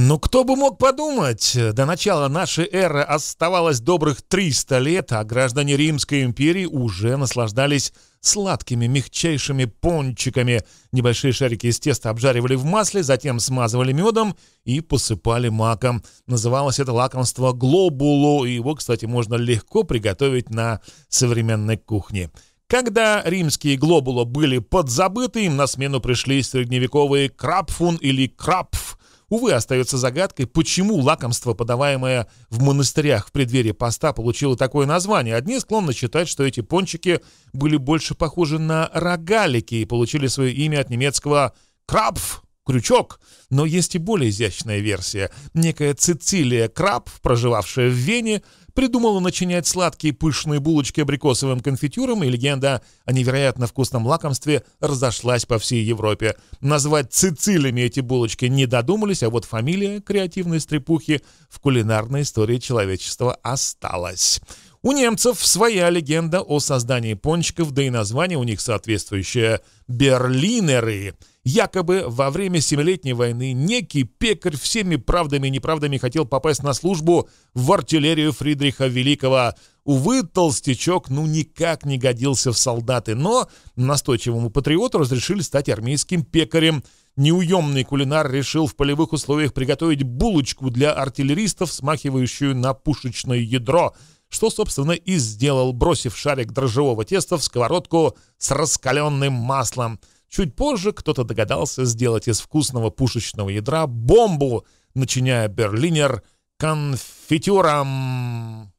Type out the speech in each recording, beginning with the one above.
Но кто бы мог подумать, до начала нашей эры оставалось добрых 300 лет, а граждане Римской империи уже наслаждались сладкими, мягчайшими пончиками. Небольшие шарики из теста обжаривали в масле, затем смазывали медом и посыпали маком. Называлось это лакомство глобуло, и его, кстати, можно легко приготовить на современной кухне. Когда римские глобуло были подзабыты, им на смену пришли средневековые крапфун или крапф, Увы, остается загадкой, почему лакомство, подаваемое в монастырях в преддверии поста, получило такое название. Одни склонны считать, что эти пончики были больше похожи на рогалики и получили свое имя от немецкого «крапф», крючок, но есть и более изящная версия. Некая Цицилия Краб, проживавшая в Вене, придумала начинять сладкие пышные булочки абрикосовым конфитюром, и легенда о невероятно вкусном лакомстве разошлась по всей Европе. Назвать Цицилями эти булочки не додумались, а вот фамилия креативной стрепухи в кулинарной истории человечества осталась. У немцев своя легенда о создании пончиков, да и название у них соответствующее «берлинеры». Якобы во время Семилетней войны некий пекарь всеми правдами и неправдами хотел попасть на службу в артиллерию Фридриха Великого. Увы, толстячок ну никак не годился в солдаты, но настойчивому патриоту разрешили стать армейским пекарем – неуемный кулинар решил в полевых условиях приготовить булочку для артиллеристов, смахивающую на пушечное ядро что, собственно, и сделал, бросив шарик дрожжевого теста в сковородку с раскаленным маслом. Чуть позже кто-то догадался сделать из вкусного пушечного ядра бомбу, начиняя берлинер конфитюром.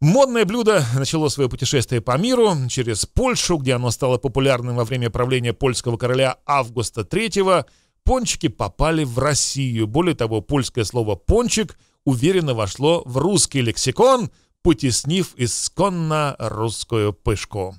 Модное блюдо начало свое путешествие по миру через Польшу, где оно стало популярным во время правления польского короля Августа III, пончики попали в Россию. Более того, польское слово «пончик» уверенно вошло в русский лексикон, потеснив исконно русскую пышку.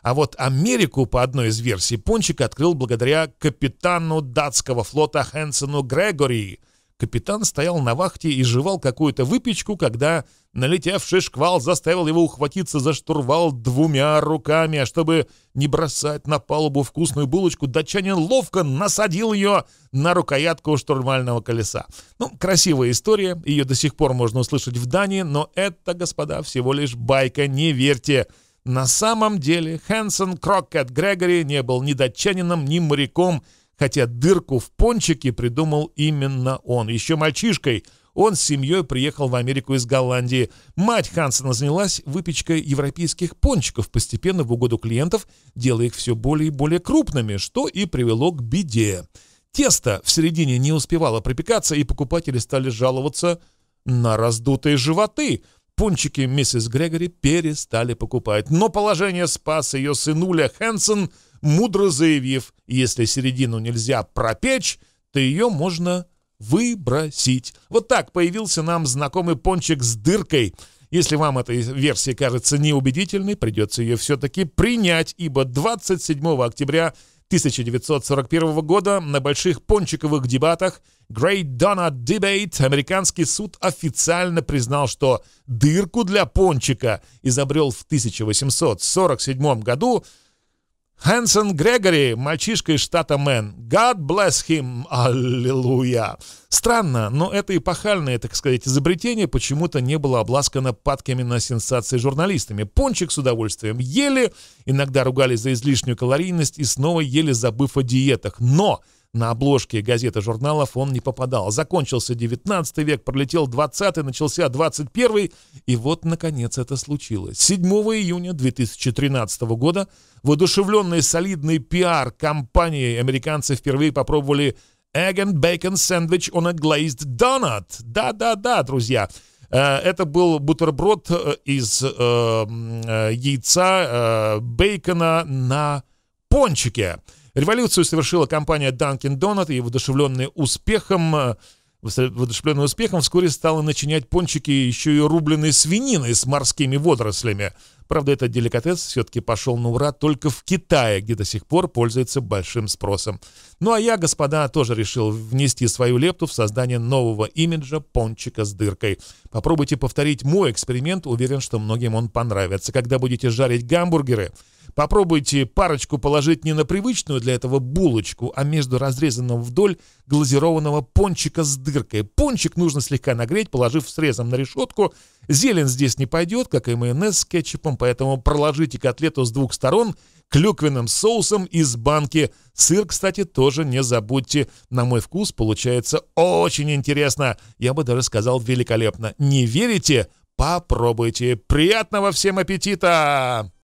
А вот Америку, по одной из версий, Пончик открыл благодаря капитану датского флота Хэнсону Грегори. Капитан стоял на вахте и жевал какую-то выпечку, когда Налетевший шквал заставил его ухватиться за штурвал двумя руками, а чтобы не бросать на палубу вкусную булочку, датчанин ловко насадил ее на рукоятку штурмального колеса. Ну, красивая история, ее до сих пор можно услышать в Дании, но это, господа, всего лишь байка, не верьте. На самом деле Хэнсон Крокет Грегори не был ни датчанином, ни моряком, хотя дырку в пончике придумал именно он, еще мальчишкой — он с семьей приехал в Америку из Голландии. Мать Хансена занялась выпечкой европейских пончиков, постепенно в угоду клиентов, делая их все более и более крупными, что и привело к беде. Тесто в середине не успевало пропекаться, и покупатели стали жаловаться на раздутые животы – пончики миссис Грегори перестали покупать. Но положение спас ее сынуля Хэнсон, мудро заявив, если середину нельзя пропечь, то ее можно выбросить. Вот так появился нам знакомый пончик с дыркой. Если вам эта версия кажется неубедительной, придется ее все-таки принять, ибо 27 октября 1941 года на больших пончиковых дебатах Great Donut Debate американский суд официально признал, что дырку для пончика изобрел в 1847 году Хэнсон Грегори, мальчишка из штата Мэн. God bless him. Аллилуйя. Странно, но это эпохальное, так сказать, изобретение почему-то не было обласкано падками на сенсации журналистами. Пончик с удовольствием ели, иногда ругались за излишнюю калорийность и снова ели, забыв о диетах. Но на обложке газет и журналов он не попадал. Закончился 19 век, пролетел 20 начался 21 и вот, наконец, это случилось. 7 июня 2013 года воодушевленные солидной пиар компании американцы впервые попробовали Egg and Bacon Sandwich on a Glazed Donut. Да-да-да, друзья. Э, это был бутерброд э, из э, э, яйца, э, бейкона на пончике. Революцию совершила компания Dunkin' Donut, и вдохновленная успехом э, Воодушевленный успехом, вскоре стала начинять пончики еще и рубленой свининой с морскими водорослями. Правда, этот деликатес все-таки пошел на ура только в Китае, где до сих пор пользуется большим спросом. Ну а я, господа, тоже решил внести свою лепту в создание нового имиджа пончика с дыркой. Попробуйте повторить мой эксперимент, уверен, что многим он понравится. Когда будете жарить гамбургеры – Попробуйте парочку положить не на привычную для этого булочку, а между разрезанного вдоль глазированного пончика с дыркой. Пончик нужно слегка нагреть, положив срезом на решетку. Зелень здесь не пойдет, как и майонез с кетчупом, поэтому проложите котлету с двух сторон клюквенным соусом из банки. Сыр, кстати, тоже не забудьте. На мой вкус получается очень интересно. Я бы даже сказал великолепно. Не верите? Попробуйте. Приятного всем аппетита!